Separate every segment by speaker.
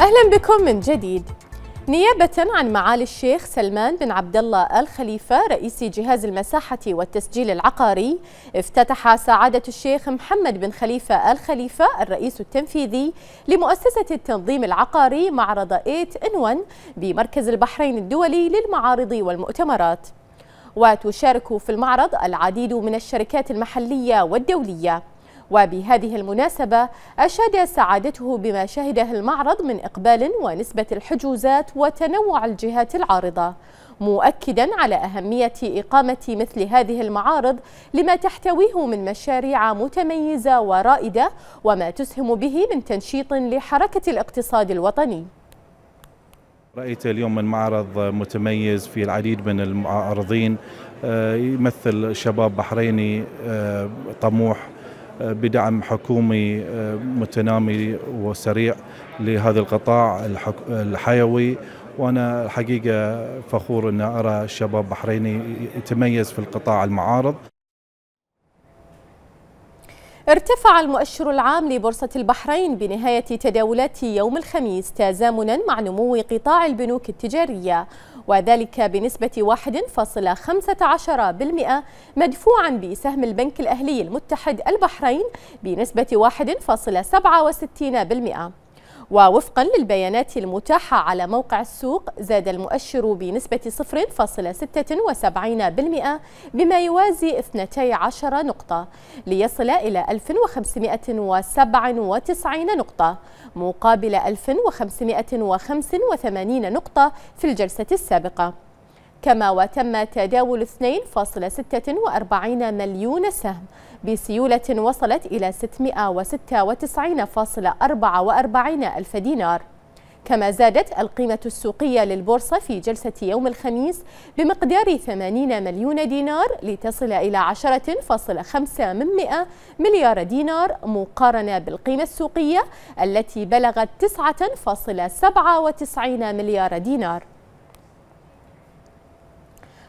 Speaker 1: أهلا بكم من جديد نيابة عن معالي الشيخ سلمان بن عبد الله الخليفة رئيس جهاز المساحة والتسجيل العقاري افتتح سعادة الشيخ محمد بن خليفة الخليفة الرئيس التنفيذي لمؤسسة التنظيم العقاري معرض 8 إن 1 بمركز البحرين الدولي للمعارض والمؤتمرات وتشارك في المعرض العديد من الشركات المحلية والدولية وبهذه المناسبة أشاد سعادته بما شهده المعرض من إقبال ونسبة الحجوزات وتنوع الجهات العارضة مؤكدا على أهمية إقامة مثل هذه المعارض لما تحتويه من مشاريع متميزة ورائدة وما تسهم به من تنشيط لحركة الاقتصاد الوطني رأيت اليوم المعرض متميز في العديد من المعارضين آه، يمثل شباب بحريني آه، طموح بدعم حكومي آه، متنامي وسريع لهذا القطاع الحيوي وانا الحقيقه فخور ان ارى شباب بحريني يتميز في القطاع المعارض ارتفع المؤشر العام لبورصة البحرين بنهاية تداولات يوم الخميس تزامنا مع نمو قطاع البنوك التجارية وذلك بنسبة 1.15% مدفوعا بسهم البنك الأهلي المتحد البحرين بنسبة 1.67% ووفقا للبيانات المتاحة على موقع السوق زاد المؤشر بنسبة 0.76% بما يوازي 12 نقطة ليصل إلى 1597 نقطة مقابل 1585 نقطة في الجلسة السابقة كما وتم تداول 2.46 مليون سهم بسيولة وصلت إلى 696.44 ألف دينار كما زادت القيمة السوقية للبورصة في جلسة يوم الخميس بمقدار 80 مليون دينار لتصل إلى 10.5 مليار دينار مقارنة بالقيمة السوقية التي بلغت 9.97 مليار دينار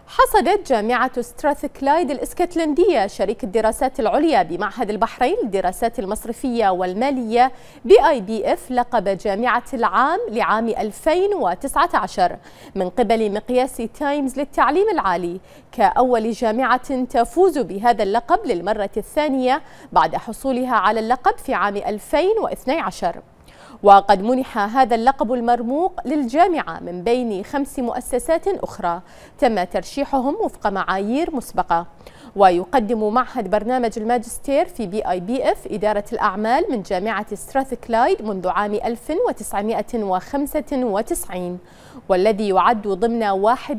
Speaker 1: حصدت جامعة ستراثكلايد الإسكتلندية شريك الدراسات العليا بمعهد البحرين للدراسات المصرفية والمالية بي آي بي إف لقب جامعة العام لعام 2019 من قبل مقياس تايمز للتعليم العالي كأول جامعة تفوز بهذا اللقب للمرة الثانية بعد حصولها على اللقب في عام 2012 وقد منح هذا اللقب المرموق للجامعة من بين خمس مؤسسات أخرى تم ترشيحهم وفق معايير مسبقة ويقدم معهد برنامج الماجستير في بي اي بي اف إدارة الأعمال من جامعة ستراثكلايد منذ عام 1995 والذي يعد ضمن 1%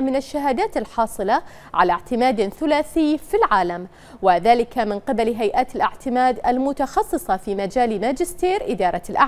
Speaker 1: من الشهادات الحاصلة على اعتماد ثلاثي في العالم وذلك من قبل هيئات الاعتماد المتخصصة في مجال ماجستير إدارة الأعمال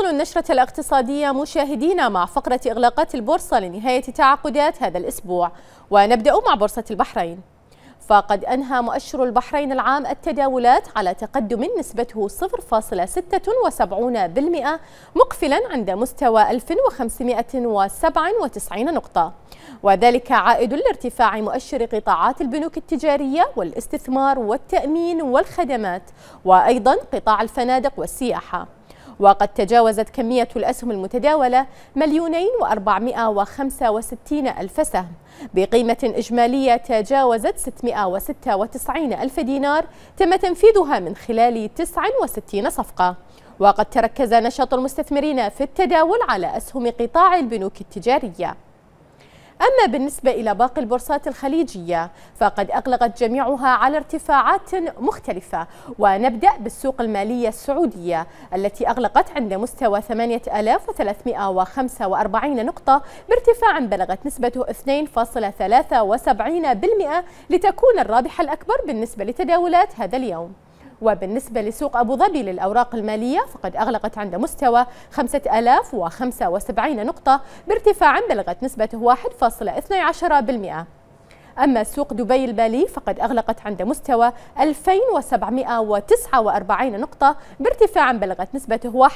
Speaker 1: نواصل النشرة الاقتصادية مشاهدينا مع فقرة إغلاقات البورصة لنهاية تعاقدات هذا الأسبوع ونبدأ مع بورصة البحرين فقد أنهى مؤشر البحرين العام التداولات على تقدم نسبته 0.76% مقفلا عند مستوى 1597 نقطة وذلك عائد لارتفاع مؤشر قطاعات البنوك التجارية والاستثمار والتأمين والخدمات وأيضا قطاع الفنادق والسياحة وقد تجاوزت كمية الأسهم المتداولة مليونين وأربعمائة وخمسة وستين ألف سهم بقيمة إجمالية تجاوزت 696 ألف دينار تم تنفيذها من خلال 69 صفقة وقد تركز نشاط المستثمرين في التداول على أسهم قطاع البنوك التجارية أما بالنسبة إلى باقي البورصات الخليجية فقد أغلقت جميعها على ارتفاعات مختلفة ونبدأ بالسوق المالية السعودية التي أغلقت عند مستوى 8345 نقطة بارتفاع بلغت نسبته 2.73% لتكون الرابحة الأكبر بالنسبة لتداولات هذا اليوم وبالنسبة لسوق أبو ظبي للأوراق المالية فقد أغلقت عند مستوى 5075 نقطة بارتفاع بلغت نسبته 1.12% أما سوق دبي البالي فقد أغلقت عند مستوى 2749 نقطة بارتفاع بلغت نسبته 1.32%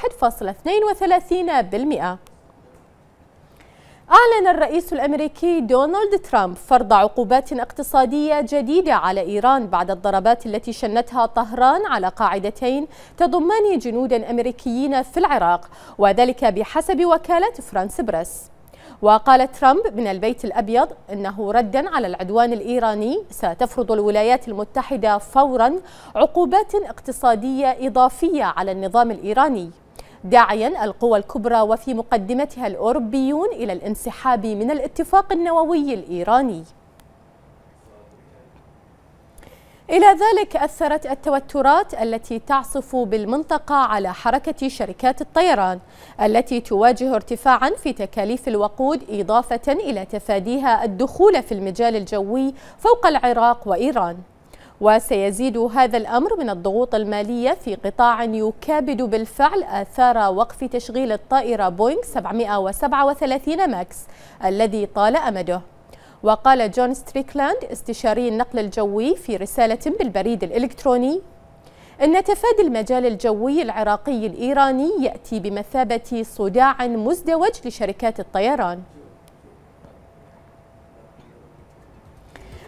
Speaker 1: أعلن الرئيس الأمريكي دونالد ترامب فرض عقوبات اقتصادية جديدة على إيران بعد الضربات التي شنتها طهران على قاعدتين تضمان جنودا أمريكيين في العراق وذلك بحسب وكالة فرانس بريس وقال ترامب من البيت الأبيض أنه ردا على العدوان الإيراني ستفرض الولايات المتحدة فورا عقوبات اقتصادية إضافية على النظام الإيراني داعيا القوى الكبرى وفي مقدمتها الأوروبيون إلى الانسحاب من الاتفاق النووي الإيراني إلى ذلك أثرت التوترات التي تعصف بالمنطقة على حركة شركات الطيران التي تواجه ارتفاعا في تكاليف الوقود إضافة إلى تفاديها الدخول في المجال الجوي فوق العراق وإيران وسيزيد هذا الأمر من الضغوط المالية في قطاع يكابد بالفعل آثار وقف تشغيل الطائرة بوينغ 737 ماكس الذي طال أمده وقال جون ستريكلاند استشاري النقل الجوي في رسالة بالبريد الإلكتروني إن تفادي المجال الجوي العراقي الإيراني يأتي بمثابة صداع مزدوج لشركات الطيران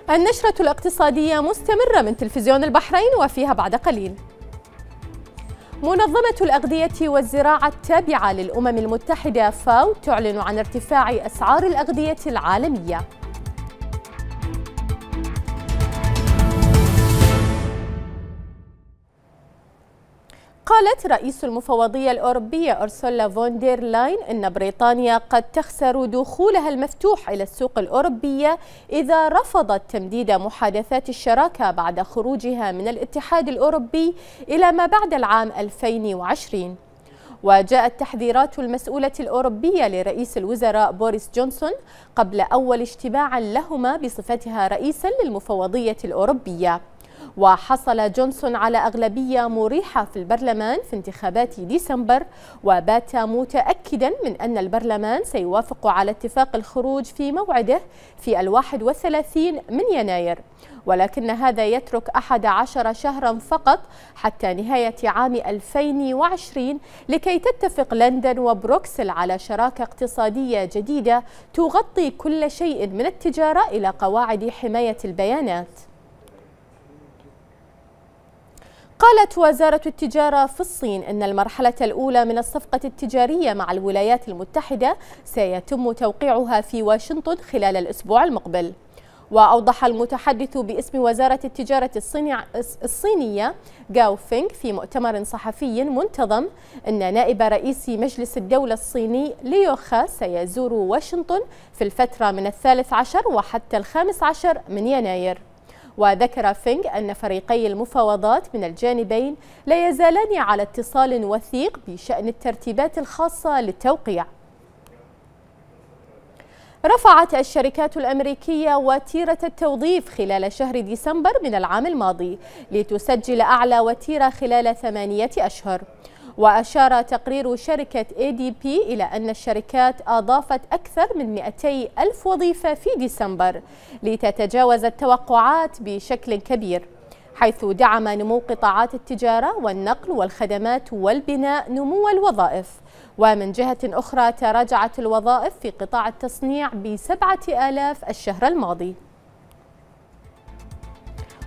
Speaker 1: النشرة الاقتصادية مستمرة من تلفزيون البحرين وفيها بعد قليل منظمة الأغذية والزراعة التابعة للأمم المتحدة فاو تعلن عن ارتفاع أسعار الأغذية العالمية قالت رئيس المفوضية الأوروبية أرسولا فوندير لاين إن بريطانيا قد تخسر دخولها المفتوح إلى السوق الأوروبية إذا رفضت تمديد محادثات الشراكة بعد خروجها من الاتحاد الأوروبي إلى ما بعد العام 2020 وجاءت تحذيرات المسؤولة الأوروبية لرئيس الوزراء بوريس جونسون قبل أول اجتماع لهما بصفتها رئيسا للمفوضية الأوروبية وحصل جونسون على أغلبية مريحة في البرلمان في انتخابات ديسمبر وبات متأكدا من أن البرلمان سيوافق على اتفاق الخروج في موعده في الواحد والثلاثين من يناير ولكن هذا يترك أحد عشر شهرا فقط حتى نهاية عام 2020 لكي تتفق لندن وبروكسل على شراكة اقتصادية جديدة تغطي كل شيء من التجارة إلى قواعد حماية البيانات قالت وزارة التجارة في الصين أن المرحلة الأولى من الصفقة التجارية مع الولايات المتحدة سيتم توقيعها في واشنطن خلال الأسبوع المقبل وأوضح المتحدث باسم وزارة التجارة الصينية جاو فينغ في مؤتمر صحفي منتظم أن نائب رئيس مجلس الدولة الصيني ليوخا سيزور واشنطن في الفترة من الثالث عشر وحتى الخامس عشر من يناير وذكر فينغ أن فريقي المفاوضات من الجانبين لا يزالان على اتصال وثيق بشأن الترتيبات الخاصة للتوقيع رفعت الشركات الأمريكية وتيرة التوظيف خلال شهر ديسمبر من العام الماضي لتسجل أعلى وتيرة خلال ثمانية أشهر وأشار تقرير شركة ADP إلى أن الشركات أضافت أكثر من 200 ألف وظيفة في ديسمبر لتتجاوز التوقعات بشكل كبير حيث دعم نمو قطاعات التجارة والنقل والخدمات والبناء نمو الوظائف ومن جهة أخرى تراجعت الوظائف في قطاع التصنيع بسبعة آلاف الشهر الماضي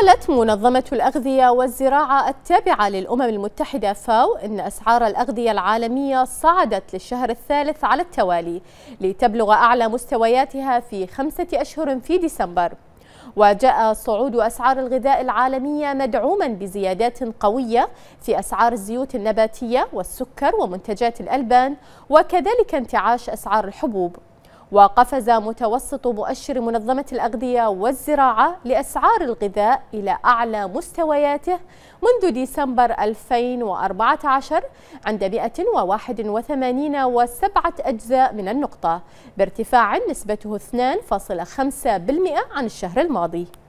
Speaker 1: قالت منظمة الأغذية والزراعة التابعة للأمم المتحدة فاو إن أسعار الأغذية العالمية صعدت للشهر الثالث على التوالي لتبلغ أعلى مستوياتها في خمسة أشهر في ديسمبر وجاء صعود أسعار الغذاء العالمية مدعوما بزيادات قوية في أسعار الزيوت النباتية والسكر ومنتجات الألبان وكذلك انتعاش أسعار الحبوب وقفز متوسط مؤشر منظمة الأغذية والزراعة لأسعار الغذاء إلى أعلى مستوياته منذ ديسمبر 2014 عند 181 وسبعة أجزاء من النقطة بارتفاع نسبته 2.5% عن الشهر الماضي